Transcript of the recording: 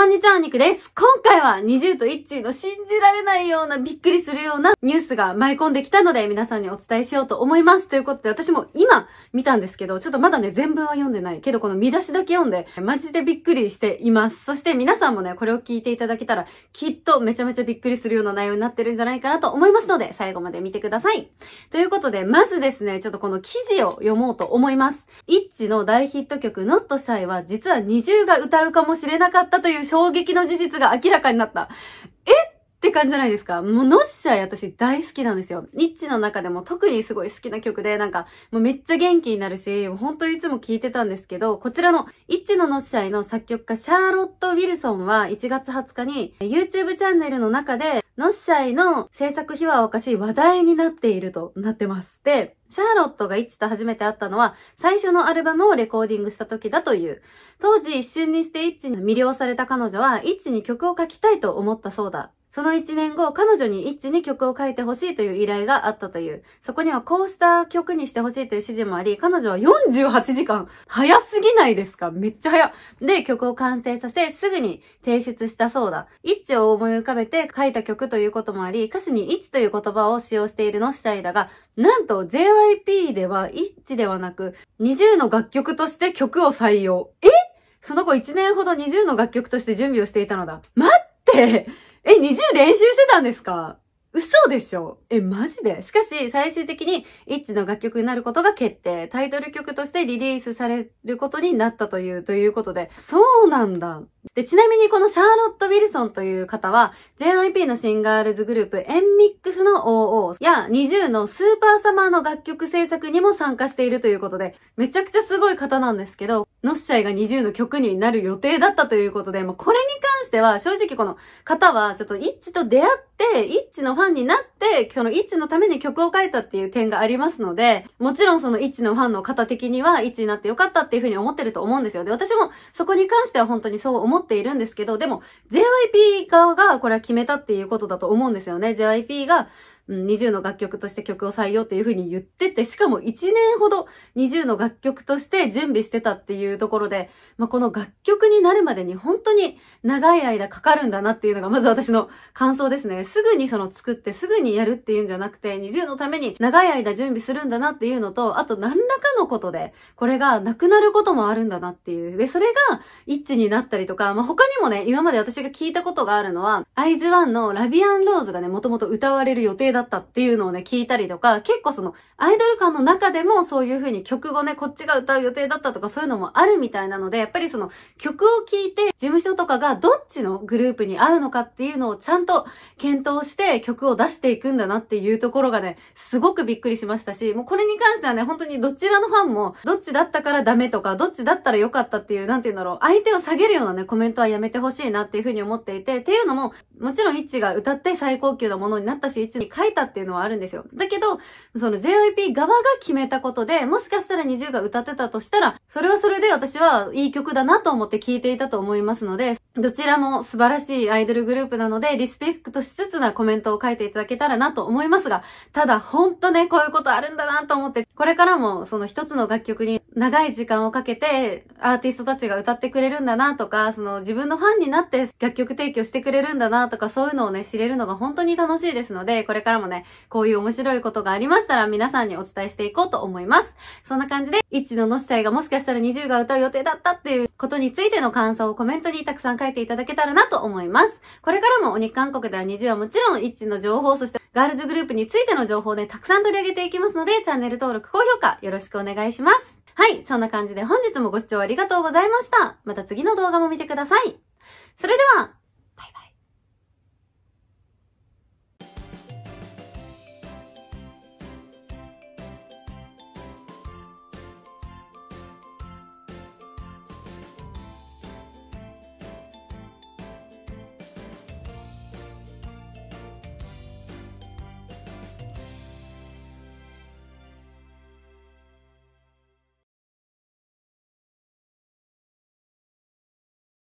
こんにちは、お肉です。今回は20と1の信じられないようなびっくりするようなニュースが舞い込んできたので皆さんにお伝えしようと思います。ということで私も今見たんですけど、ちょっとまだね全文は読んでないけどこの見出しだけ読んでマジでびっくりしています。そして皆さんもね、これを聞いていただけたらきっとめちゃめちゃびっくりするような内容になってるんじゃないかなと思いますので最後まで見てください。ということでまずですね、ちょっとこの記事を読もうと思います。一ッの大ヒット曲 Not Shy は実は20が歌うかもしれなかったという衝撃の事実が明らかになった。えって感じじゃないですか。もうノッシャー私大好きなんですよ。ニッチの中でも特にすごい好きな曲で、なんかもうめっちゃ元気になるし、本当いつも聴いてたんですけど、こちらのイッチのノッシャーの作曲家シャーロット・ウィルソンは1月20日に YouTube チャンネルの中で、ノッシャーの制作秘話を明かし話題になっているとなってます。で、シャーロットがイッチと初めて会ったのは、最初のアルバムをレコーディングした時だという。当時一瞬にしてイッチに魅了された彼女は、イッチに曲を書きたいと思ったそうだ。その1年後、彼女にイッチに曲を書いてほしいという依頼があったという。そこにはこうした曲にしてほしいという指示もあり、彼女は48時間早すぎないですかめっちゃ早で、曲を完成させ、すぐに提出したそうだ。イッチを思い浮かべて書いた曲ということもあり、歌詞にイッチという言葉を使用しているの次第だが、なんと JYP では1ではなく20の楽曲として曲を採用。えその後1年ほど20の楽曲として準備をしていたのだ。待ってえ、20練習してたんですか嘘でしょえ、マジでしかし、最終的に、イッチの楽曲になることが決定。タイトル曲としてリリースされることになったという、ということで。そうなんだ。で、ちなみにこのシャーロット・ウィルソンという方は、JYP のシンガールズグループ、エンミックスの OO や NiziU のスーパーサマーの楽曲制作にも参加しているということで、めちゃくちゃすごい方なんですけど、ノッシャイが NiziU の曲になる予定だったということで、もうこれに関しては、正直この方は、ちょっとイッチと出会って、イッチのファンンになって、そのイッチのために曲を書いたっていう点がありますので、もちろんそのイチのファンの方的には、イッチになってよかったっていうふうに思ってると思うんですよ。で、私もそこに関しては本当にそう思っているんですけど、でも、JYP 側がこれは決めたっていうことだと思うんですよね。JYP が、うん、20の楽曲として曲を採用っていう風に言ってて、しかも1年ほど20の楽曲として準備してたっていうところで、まあ、この楽曲になるまでに本当に長い間かかるんだなっていうのがまず私の感想ですね。すぐにその作ってすぐにやるっていうんじゃなくて、20のために長い間準備するんだなっていうのと、あと何らかのことで、これがなくなることもあるんだなっていう。で、それが一致になったりとか、まあ、他にもね、今まで私が聞いたことがあるのは、アイズワンのラビアンローズがね、もともと歌われる予定だだったっていうのをね、聞いたりとか、結構その、アイドル間の中でもそういう風に曲をね、こっちが歌う予定だったとかそういうのもあるみたいなので、やっぱりその、曲を聴いて、事務所とかがどっちのグループに合うのかっていうのをちゃんと検討して曲を出していくんだなっていうところがね、すごくびっくりしましたし、もうこれに関してはね、本当にどちらのファンも、どっちだったからダメとか、どっちだったら良かったっていう、なんて言うんだろう、相手を下げるようなね、コメントはやめてほしいなっていう風に思っていて、っていうのも、もちろん一致が歌って最高級なものになったし、一ッにたっていうのはあるんですよ。だけど、その JYP 側が決めたことで、もしかしたら NiziU が歌ってたとしたら、それはそれで私はいい曲だなと思って聴いていたと思いますので、どちらも素晴らしいアイドルグループなので、リスペクトしつつなコメントを書いていただけたらなと思いますが、ただほんとね、こういうことあるんだなと思って、これからもその一つの楽曲に長い時間をかけて、アーティストたちが歌ってくれるんだなとか、その自分のファンになって楽曲提供してくれるんだなとか、そういうのをね、知れるのが本当に楽しいですので、これからもね、こういう面白いことがありましたら皆さんにお伝えしていこうと思います。そんな感じで、一ののしちいがもしかしたら20が歌う予定だったっていうことについての感想をコメントにたくさん書いてえていただけたらなと思います。これからも鬼韓国では20はもちろん、一致の情報、そしてガールズグループについての情報で、たくさん取り上げていきますので、チャンネル登録、高評価よろしくお願いします。はい、そんな感じで本日もご視聴ありがとうございました。また次の動画も見てください。それでは、